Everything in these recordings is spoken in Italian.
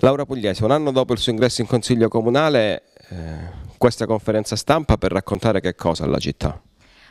Laura Pugliese, un anno dopo il suo ingresso in Consiglio Comunale, eh, questa conferenza stampa per raccontare che cosa alla città?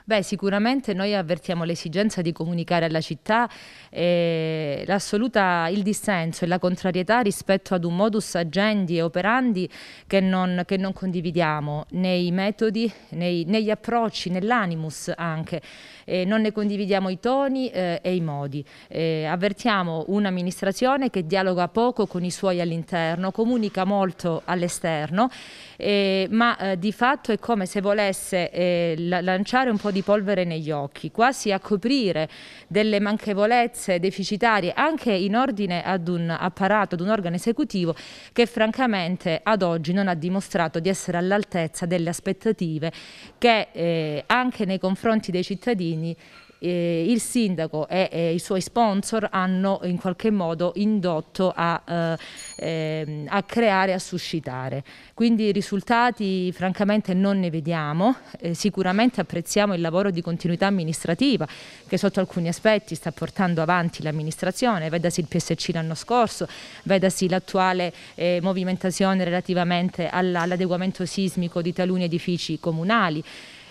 Beh, sicuramente noi avvertiamo l'esigenza di comunicare alla città eh, l'assoluta il dissenso e la contrarietà rispetto ad un modus agendi e operandi che non, che non condividiamo nei metodi, nei, negli approcci, nell'animus anche. Eh, non ne condividiamo i toni eh, e i modi. Eh, avvertiamo un'amministrazione che dialoga poco con i suoi all'interno, comunica molto all'esterno, eh, ma eh, di fatto è come se volesse lanciare un po' di di polvere negli occhi, quasi a coprire delle manchevolezze deficitarie anche in ordine ad un apparato, ad un organo esecutivo che francamente ad oggi non ha dimostrato di essere all'altezza delle aspettative che eh, anche nei confronti dei cittadini eh, il sindaco e, e, i suoi sponsor hanno in qualche modo indotto a, eh, ehm, a, creare, a suscitare. Quindi risultati francamente non ne vediamo, eh, sicuramente apprezziamo il lavoro di continuità amministrativa che sotto alcuni aspetti sta portando avanti l'amministrazione, vedasi il PSC l'anno scorso, vedasi l'attuale eh, movimentazione relativamente all'adeguamento sismico di taluni edifici comunali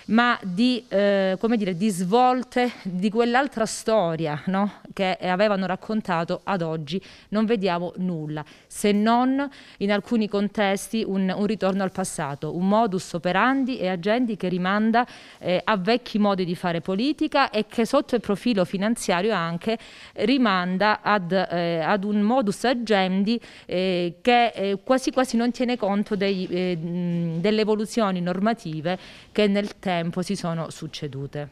ma di, eh, dire, di svolte di quell'altra storia no? che avevano raccontato ad oggi. Non vediamo nulla, se non in alcuni contesti un, un ritorno al passato, un modus operandi e agendi che rimanda eh, a vecchi modi di fare politica e che sotto il profilo finanziario anche rimanda ad, eh, ad un modus agendi eh, che eh, quasi quasi non tiene conto dei, eh, delle evoluzioni normative che nel tempo tempo si sono succedute.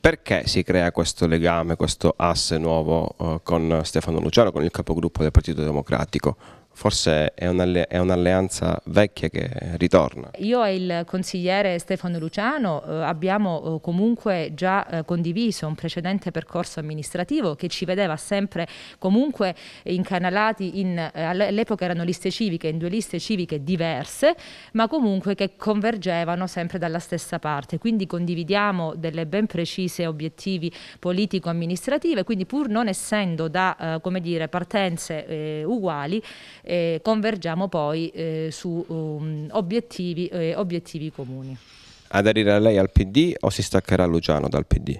Perché si crea questo legame, questo asse nuovo eh, con Stefano Luciano, con il capogruppo del Partito Democratico? Forse è, un'alleanza vecchia che ritorna. Io e il consigliere Stefano Luciano eh, abbiamo eh, comunque già eh, condiviso un precedente percorso amministrativo che ci vedeva sempre comunque incanalati in, eh, all'epoca erano liste civiche, in due liste civiche diverse, ma comunque che convergevano sempre dalla stessa parte. Quindi condividiamo delle ben precise obiettivi politico-amministrative, quindi pur non essendo da eh, come dire, partenze eh, uguali, eh, convergiamo poi eh, su um, obiettivi, eh, obiettivi comuni. Aderirà lei al PD o si staccherà Luciano dal PD?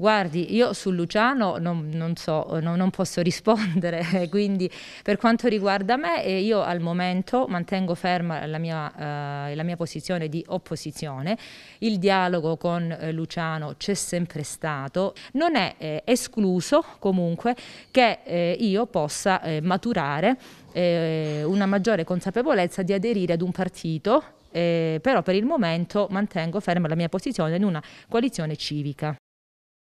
Guardi, io su Luciano non, non so, non, non, posso rispondere, quindi per quanto riguarda me io al momento mantengo ferma la mia, eh, la mia posizione di opposizione, il dialogo con eh, Luciano c'è sempre stato, non è eh, escluso comunque che eh, io possa eh, maturare eh, una maggiore consapevolezza di aderire ad un partito, però per il momento mantengo ferma la mia posizione in una coalizione civica.